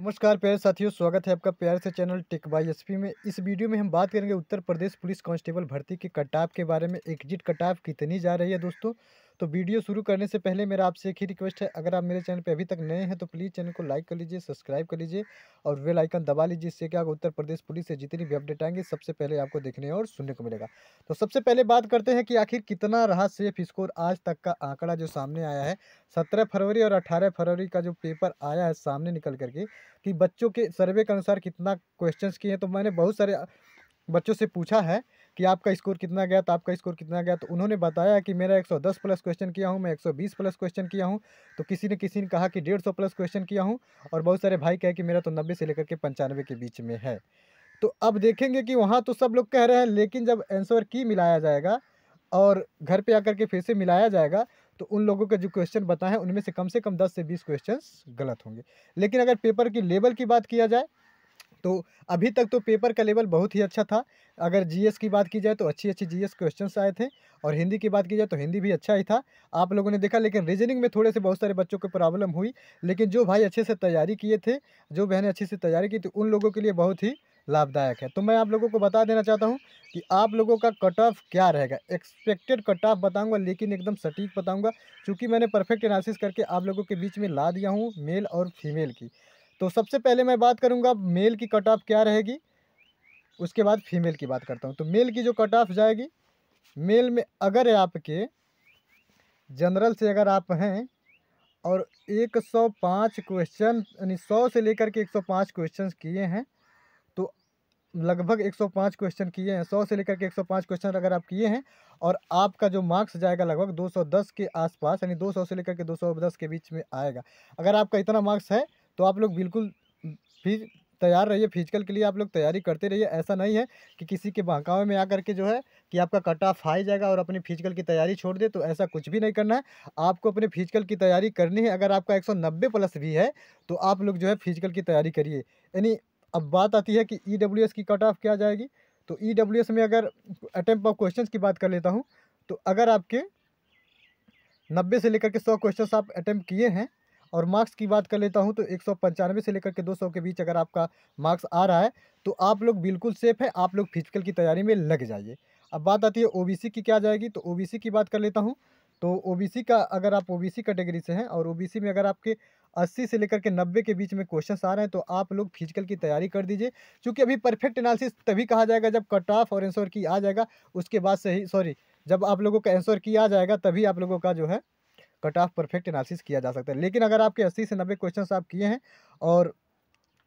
नमस्कार प्यारे साथियों स्वागत है आपका प्यार से चैनल टिक बाई एस में इस वीडियो में हम बात करेंगे उत्तर प्रदेश पुलिस कांस्टेबल भर्ती के कटाव के बारे में एग्जिट कटाव कितनी जा रही है दोस्तों तो वीडियो शुरू करने से पहले मेरा आपसे एक ही रिक्वेस्ट है अगर आप मेरे चैनल पर अभी तक नए हैं तो प्लीज़ चैनल को लाइक कर लीजिए सब्सक्राइब कर लीजिए और वेल आइकन दबा लीजिए इससे क्या उत्तर प्रदेश पुलिस से जितनी भी अपडेट आएंगे सबसे पहले आपको देखने और सुनने को मिलेगा तो सबसे पहले बात करते हैं कि आखिर कितना रहा सेफ स्कोर आज तक का आंकड़ा जो सामने आया है सत्रह फरवरी और अठारह फरवरी का जो पेपर आया है सामने निकल करके कि बच्चों के सर्वे के अनुसार कितना क्वेश्चंस किए हैं तो मैंने बहुत सारे बच्चों से पूछा है कि आपका स्कोर कितना गया तो आपका स्कोर कितना गया तो उन्होंने बताया कि मेरा 110 प्लस क्वेश्चन किया हूँ मैं 120 प्लस क्वेश्चन किया हूँ तो किसी ने किसी ने कहा कि 150 प्लस क्वेश्चन किया हूँ और बहुत सारे भाई कहे कि मेरा तो नब्बे से लेकर के पंचानवे के बीच में है तो अब देखेंगे कि वहाँ तो सब लोग कह रहे हैं लेकिन जब आंसर की मिलाया जाएगा और घर पर आकर के फिर से मिलाया जाएगा तो उन लोगों के जो क्वेश्चन बताएं उनमें से कम से कम दस से बीस क्वेश्चन गलत होंगे लेकिन अगर पेपर की लेवल की बात किया जाए तो अभी तक तो पेपर का लेवल बहुत ही अच्छा था अगर जीएस की बात की जाए तो अच्छी अच्छी जीएस क्वेश्चंस आए थे और हिंदी की बात की जाए तो हिंदी भी अच्छा ही था आप लोगों ने देखा लेकिन रीजनिंग में थोड़े से बहुत सारे बच्चों को प्रॉब्लम हुई लेकिन जो भाई अच्छे से तैयारी किए थे जो बहनें अच्छे से तैयारी की थी उन लोगों के लिए बहुत ही लाभदायक है तो मैं आप लोगों को बता देना चाहता हूँ कि आप लोगों का कट ऑफ क्या रहेगा एक्सपेक्टेड कट ऑफ बताऊँगा लेकिन एकदम सटीक बताऊँगा क्योंकि मैंने परफेक्ट एनालिसिस करके आप लोगों के बीच में ला दिया हूँ मेल और फीमेल की तो सबसे पहले मैं बात करूँगा मेल की कट ऑफ क्या रहेगी उसके बाद फीमेल की बात करता हूँ तो मेल की जो कट ऑफ जाएगी मेल में अगर आपके जनरल से अगर आप हैं और 105 क्वेश्चन यानी 100 से लेकर के 105 क्वेश्चन किए हैं तो लगभग 105 क्वेश्चन किए हैं 100 से लेकर के 105 क्वेश्चन अगर आप किए हैं और आपका जो मार्क्स जाएगा लगभग 210 के आसपास यानी 200 से लेकर के 210 के बीच में आएगा अगर आपका इतना मार्क्स है तो आप लोग बिल्कुल फिज तैयार रहिए फिजिकल के लिए आप लोग तैयारी करते रहिए ऐसा नहीं है कि किसी के बहकावे में आकर के जो है कि आपका कट ऑफ हाई जाएगा और अपनी फिजिकल की तैयारी छोड़ दे तो ऐसा कुछ भी नहीं करना है आपको अपने फिजिकल की तैयारी करनी है अगर आपका 190 प्लस भी है तो आप लोग जो है फिजिकल की तैयारी करिए यानी अब बात आती है कि ई e की कट ऑफ क्या जाएगी तो ई e में अगर अटैम्प ऑफ क्वेश्चन की बात कर लेता हूँ तो अगर आपके नब्बे से लेकर के सौ क्वेश्चन आप अटैम्प्ट किए हैं और मार्क्स की बात कर लेता हूँ तो एक से लेकर के 200 के बीच अगर आपका मार्क्स आ रहा है तो आप लोग बिल्कुल सेफ़ है आप लोग फिजिकल की तैयारी में लग जाइए अब बात आती है ओबीसी की क्या जाएगी तो ओबीसी की बात कर लेता हूँ तो ओबीसी का अगर आप ओबीसी कैटेगरी से हैं और ओबीसी में अगर आपके 80 से लेकर के 90 के बीच में क्वेश्चन आ रहे हैं तो आप लोग फिजिकल की तैयारी कर दीजिए क्योंकि अभी परफेक्ट एनालिसिस तभी कहा जाएगा जब कट ऑफ और एंसोर की आ जाएगा उसके बाद से ही सॉरी जब आप लोगों का एंसर की आ जाएगा तभी आप लोगों का जो है कट ऑफ परफेक्ट एनालिसिस किया जा सकता है लेकिन अगर आपके अस्सी से नब्बे क्वेश्चन आप किए हैं और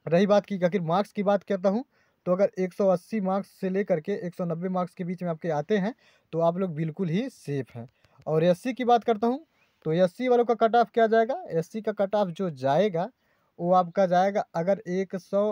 रही बात की आखिर मार्क्स की बात करता हूँ तो अगर 180 मार्क्स से लेकर के 190 मार्क्स के बीच में आपके आते हैं तो आप लोग बिल्कुल ही सेफ हैं और एस की बात करता हूँ तो एस वालों का कट ऑफ क्या जाएगा एस का कट ऑफ जो जाएगा वो आपका जाएगा अगर एक सौ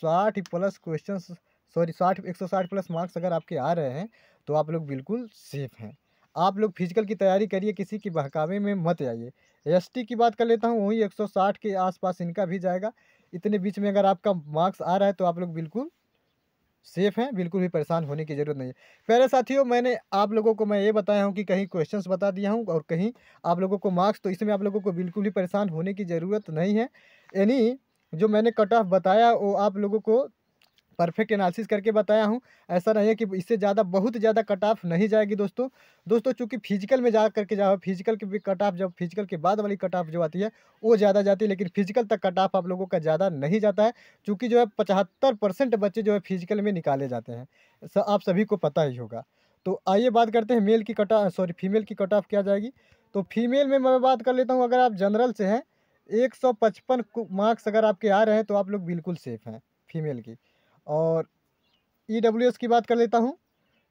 साठ प्लस क्वेश्चन सॉरी साठ एक सौ साठ प्लस मार्क्स अगर आपके आ रहे हैं तो आप लोग बिल्कुल सेफ हैं आप लोग फिजिकल की तैयारी करिए किसी की बहकावे में मत जाइए एस की बात कर लेता हूँ वही 160 के आसपास इनका भी जाएगा इतने बीच में अगर आपका मार्क्स आ रहा है तो आप लोग बिल्कुल सेफ हैं बिल्कुल भी परेशान होने की ज़रूरत नहीं है पहले साथियों मैंने आप लोगों को मैं ये बताया हूँ कि कहीं क्वेश्चंस बता दिया हूँ और कहीं आप लोगों को मार्क्स तो इसमें आप लोगों को बिल्कुल भी परेशान होने की ज़रूरत नहीं है यानी जो मैंने कट ऑफ बताया वो आप लोगों को परफेक्ट एनालिसिस करके बताया हूँ ऐसा नहीं है कि इससे ज़्यादा बहुत ज़्यादा कट ऑफ नहीं जाएगी दोस्तों दोस्तों चूँकि फिजिकल में जा करके जाओ फिजिकल की भी कट ऑफ जब फिजिकल के बाद वाली कट ऑफ जो आती है वो ज़्यादा जाती है लेकिन फिजिकल तक कट ऑफ आप लोगों का ज़्यादा नहीं जाता है चूँकि जो है पचहत्तर बच्चे जो है फिजिकल में निकाले जाते हैं आप सभी को पता ही होगा तो आइए बात करते हैं मेल की कट ऑफ सॉरी फीमेल की कट ऑफ क्या जाएगी तो फीमेल में मैं बात कर लेता हूँ अगर आप जनरल से हैं एक सौ पचपन मार्क्स अगर आपके आ रहे हैं तो आप लोग बिल्कुल सेफ़ हैं फीमेल की और ई e की बात कर लेता हूँ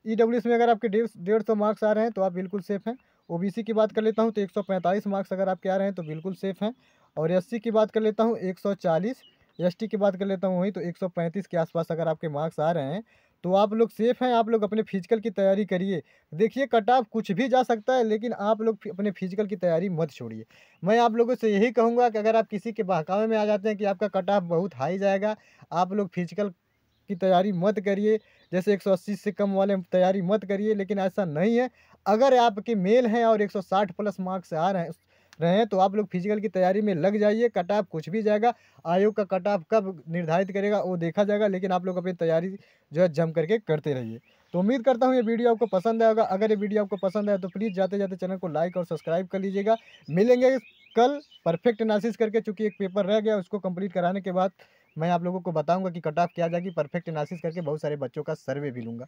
ई e में अगर आपके डेढ़ डेढ़ सौ मार्क्स आ रहे हैं तो आप बिल्कुल सेफ़ हैं ओ की बात कर लेता हूँ तो 145 मार्क्स अगर आपके आ रहे हैं तो बिल्कुल सेफ़ हैं और एस की बात कर लेता हूँ 140 टी की बात कर लेता हूँ वहीं तो 135 के आसपास अगर आपके मार्क्स आ रहे हैं तो आप लोग सेफ़ हैं आप लोग अपने फिजिकल की तैयारी करिए देखिए कट ऑफ कुछ भी जा सकता है लेकिन आप लोग अपने फिजिकल की तैयारी मत छोड़िए मैं आप लोगों से यही कहूँगा कि अगर आप किसी के बहकावे में आ जाते हैं कि आपका कट ऑफ बहुत हाई जाएगा आप लोग फिजिकल की तैयारी मत करिए जैसे 180 से कम वाले तैयारी मत करिए लेकिन ऐसा नहीं है अगर आपके मेल हैं और 160 प्लस मार्क्स आ रहे हैं रहे हैं तो आप लोग फिजिकल की तैयारी में लग जाइए कट ऑफ कुछ भी जाएगा आयोग का कट ऑफ कब निर्धारित करेगा वो देखा जाएगा लेकिन आप लोग अपनी तैयारी जो है जम करके करते रहिए तो उम्मीद करता हूँ ये वीडियो आपको पसंद आएगा अगर ये वीडियो आपको पसंद आए तो प्लीज़ जाते जाते चैनल को लाइक और सब्सक्राइब कर लीजिएगा मिलेंगे कल परफेक्ट एनालिसिस करके चूँकि एक पेपर रह गया उसको कंप्लीट कराने के बाद मैं आप लोगों को बताऊंगा कि कट ऑफ किया जाएगी परफेक्ट एनालिसिस करके बहुत सारे बच्चों का सर्वे भी लूंगा